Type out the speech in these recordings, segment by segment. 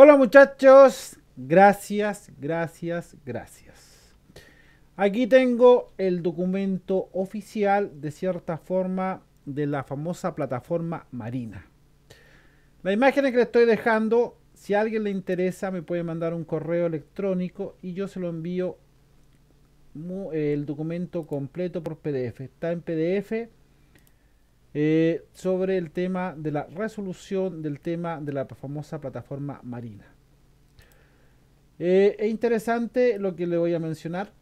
Hola muchachos, gracias, gracias, gracias. Aquí tengo el documento oficial de cierta forma de la famosa plataforma Marina. La imagen que le estoy dejando, si a alguien le interesa, me puede mandar un correo electrónico y yo se lo envío el documento completo por PDF. Está en PDF eh, sobre el tema de la resolución del tema de la famosa plataforma marina. Eh, es interesante lo que le voy a mencionar,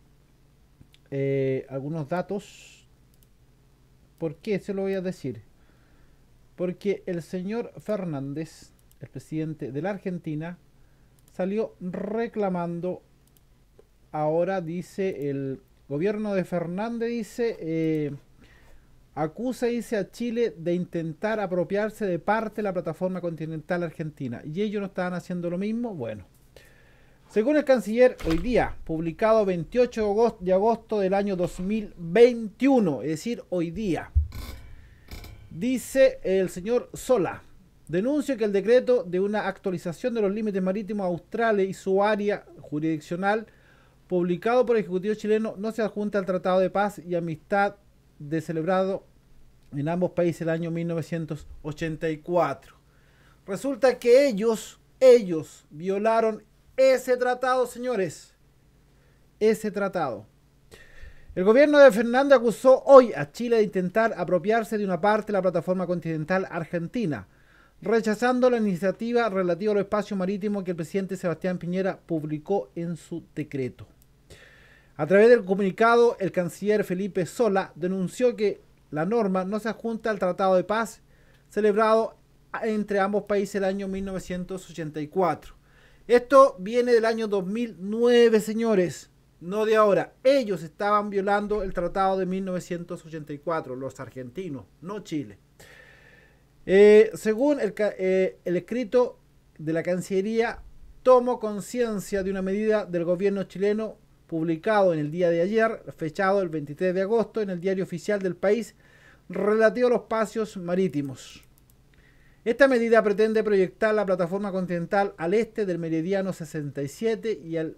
eh, algunos datos. ¿Por qué se lo voy a decir? Porque el señor Fernández, el presidente de la Argentina, salió reclamando, ahora dice el gobierno de Fernández, dice acusa, dice, a Chile de intentar apropiarse de parte de la plataforma continental argentina. ¿Y ellos no estaban haciendo lo mismo? Bueno. Según el canciller, hoy día, publicado 28 de agosto del año 2021, es decir, hoy día, dice el señor Sola, denuncia que el decreto de una actualización de los límites marítimos australes y su área jurisdiccional, publicado por el Ejecutivo chileno, no se adjunta al Tratado de Paz y Amistad de celebrado en ambos países el año 1984. Resulta que ellos, ellos violaron ese tratado, señores. Ese tratado. El gobierno de fernández acusó hoy a Chile de intentar apropiarse de una parte de la plataforma continental argentina, rechazando la iniciativa relativa al espacio marítimo que el presidente Sebastián Piñera publicó en su decreto. A través del comunicado, el canciller Felipe Sola denunció que la norma no se adjunta al Tratado de Paz celebrado entre ambos países el año 1984. Esto viene del año 2009, señores, no de ahora. Ellos estaban violando el Tratado de 1984, los argentinos, no Chile. Eh, según el, eh, el escrito de la Cancillería, tomo conciencia de una medida del gobierno chileno publicado en el día de ayer, fechado el 23 de agosto en el diario oficial del país, relativo a los espacios marítimos. Esta medida pretende proyectar la plataforma continental al este del meridiano 67 y al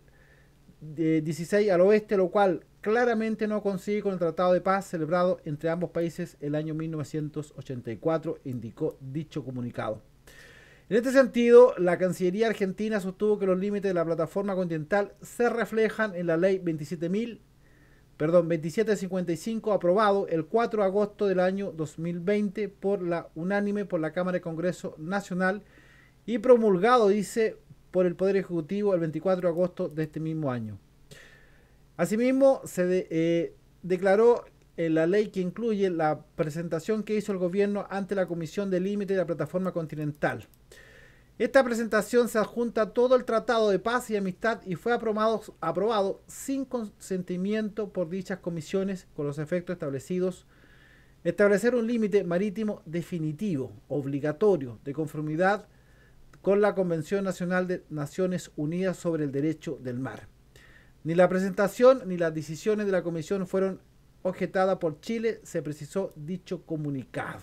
16 al oeste, lo cual claramente no consigue con el Tratado de Paz celebrado entre ambos países el año 1984, indicó dicho comunicado. En este sentido, la Cancillería argentina sostuvo que los límites de la plataforma continental se reflejan en la ley 27.000, perdón, 2755 aprobado el 4 de agosto del año 2020 por la unánime por la Cámara de Congreso Nacional y promulgado, dice, por el Poder Ejecutivo el 24 de agosto de este mismo año. Asimismo, se eh, declaró en la ley que incluye la presentación que hizo el gobierno ante la Comisión de Límite de la Plataforma Continental. Esta presentación se adjunta a todo el Tratado de Paz y Amistad y fue aprobado, aprobado sin consentimiento por dichas comisiones con los efectos establecidos. Establecer un límite marítimo definitivo, obligatorio, de conformidad con la Convención Nacional de Naciones Unidas sobre el Derecho del Mar. Ni la presentación ni las decisiones de la Comisión fueron objetada por Chile, se precisó dicho comunicado.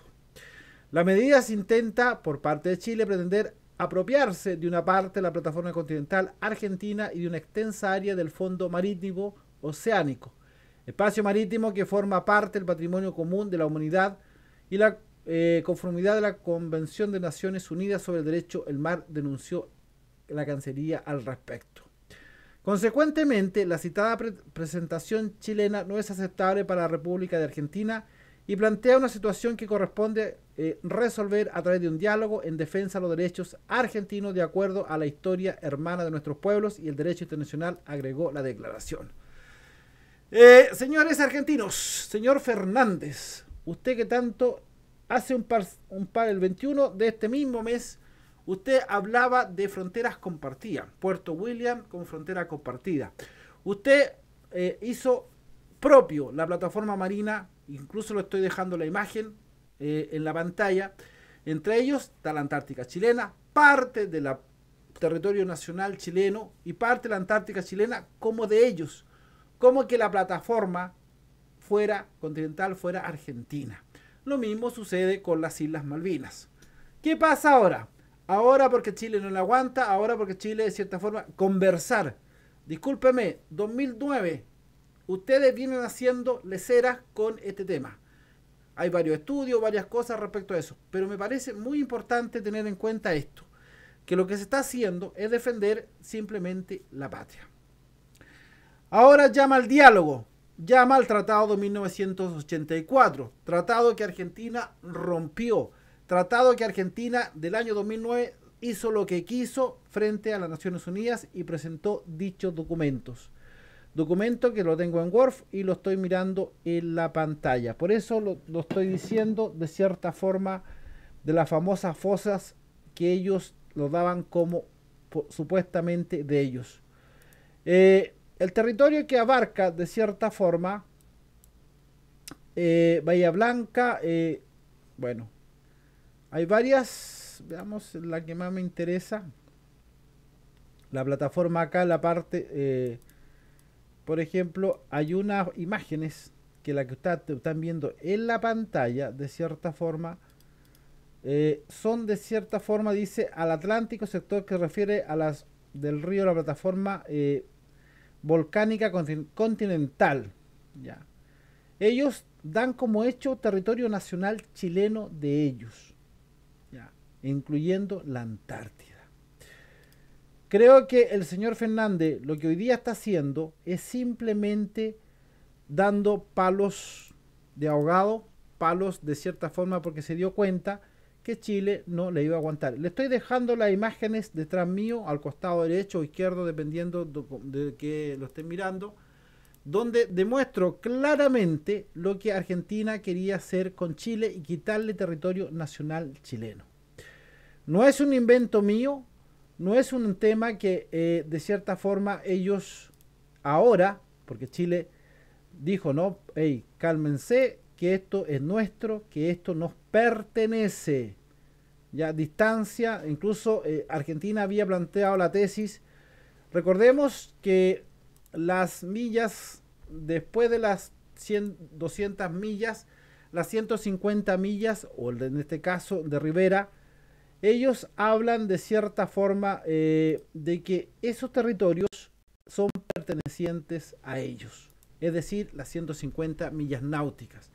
La medida se intenta, por parte de Chile, pretender apropiarse de una parte de la plataforma continental argentina y de una extensa área del fondo marítimo oceánico, espacio marítimo que forma parte del patrimonio común de la humanidad y la eh, conformidad de la Convención de Naciones Unidas sobre el Derecho del Mar denunció la Cancillería al respecto. Consecuentemente, la citada presentación chilena no es aceptable para la República de Argentina y plantea una situación que corresponde eh, resolver a través de un diálogo en defensa de los derechos argentinos de acuerdo a la historia hermana de nuestros pueblos y el derecho internacional, agregó la declaración. Eh, señores argentinos, señor Fernández, usted que tanto hace un par, un par el 21 de este mismo mes Usted hablaba de fronteras compartidas, Puerto William con frontera compartida. Usted eh, hizo propio la plataforma marina, incluso lo estoy dejando la imagen eh, en la pantalla. Entre ellos está la Antártica chilena, parte del territorio nacional chileno y parte de la Antártica chilena como de ellos, como que la plataforma fuera continental fuera Argentina. Lo mismo sucede con las Islas Malvinas. ¿Qué pasa ahora? ahora porque Chile no la aguanta, ahora porque Chile de cierta forma conversar. Discúlpeme, 2009, ustedes vienen haciendo leceras con este tema. Hay varios estudios, varias cosas respecto a eso, pero me parece muy importante tener en cuenta esto, que lo que se está haciendo es defender simplemente la patria. Ahora llama al diálogo, llama al Tratado de 1984, tratado que Argentina rompió, Tratado que Argentina del año 2009 hizo lo que quiso frente a las Naciones Unidas y presentó dichos documentos. Documento que lo tengo en Word y lo estoy mirando en la pantalla. Por eso lo, estoy diciendo de cierta forma de las famosas fosas que ellos lo daban como supuestamente de ellos. Eh, el territorio que abarca de cierta forma eh, Bahía Blanca, eh, bueno, hay varias, veamos la que más me interesa. La plataforma acá, la parte, eh, por ejemplo, hay unas imágenes que la que ustedes están viendo en la pantalla, de cierta forma, eh, son de cierta forma, dice, al Atlántico, sector que refiere a las del río, la plataforma eh, volcánica continental. Ya. Ellos dan como hecho territorio nacional chileno de ellos incluyendo la Antártida. Creo que el señor Fernández lo que hoy día está haciendo es simplemente dando palos de ahogado, palos de cierta forma porque se dio cuenta que Chile no le iba a aguantar. Le estoy dejando las imágenes detrás mío, al costado derecho o izquierdo, dependiendo de que lo estén mirando, donde demuestro claramente lo que Argentina quería hacer con Chile y quitarle territorio nacional chileno. No es un invento mío, no es un tema que eh, de cierta forma ellos ahora, porque Chile dijo, no, hey, cálmense, que esto es nuestro, que esto nos pertenece. Ya distancia, incluso eh, Argentina había planteado la tesis. Recordemos que las millas, después de las 100, 200 millas, las 150 millas, o en este caso de Rivera, ellos hablan de cierta forma eh, de que esos territorios son pertenecientes a ellos, es decir, las 150 millas náuticas.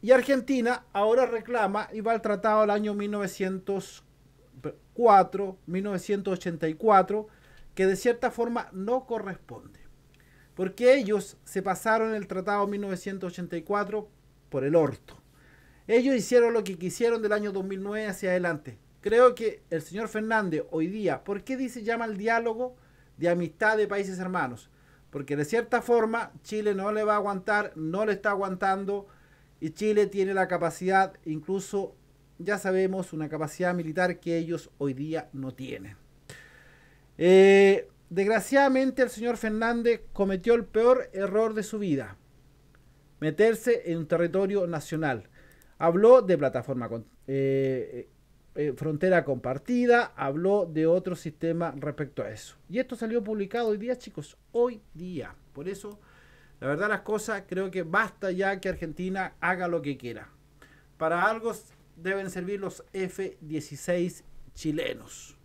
Y Argentina ahora reclama y va al tratado del año 1904, 1984, que de cierta forma no corresponde. Porque ellos se pasaron el tratado 1984 por el orto. Ellos hicieron lo que quisieron del año 2009 hacia adelante. Creo que el señor Fernández hoy día, ¿por qué dice llama al diálogo de amistad de países hermanos? Porque de cierta forma Chile no le va a aguantar, no le está aguantando y Chile tiene la capacidad, incluso ya sabemos, una capacidad militar que ellos hoy día no tienen. Eh, desgraciadamente el señor Fernández cometió el peor error de su vida, meterse en un territorio nacional Habló de plataforma eh, eh, eh, frontera compartida, habló de otro sistema respecto a eso. Y esto salió publicado hoy día, chicos, hoy día. Por eso, la verdad las cosas, creo que basta ya que Argentina haga lo que quiera. Para algo deben servir los F-16 chilenos.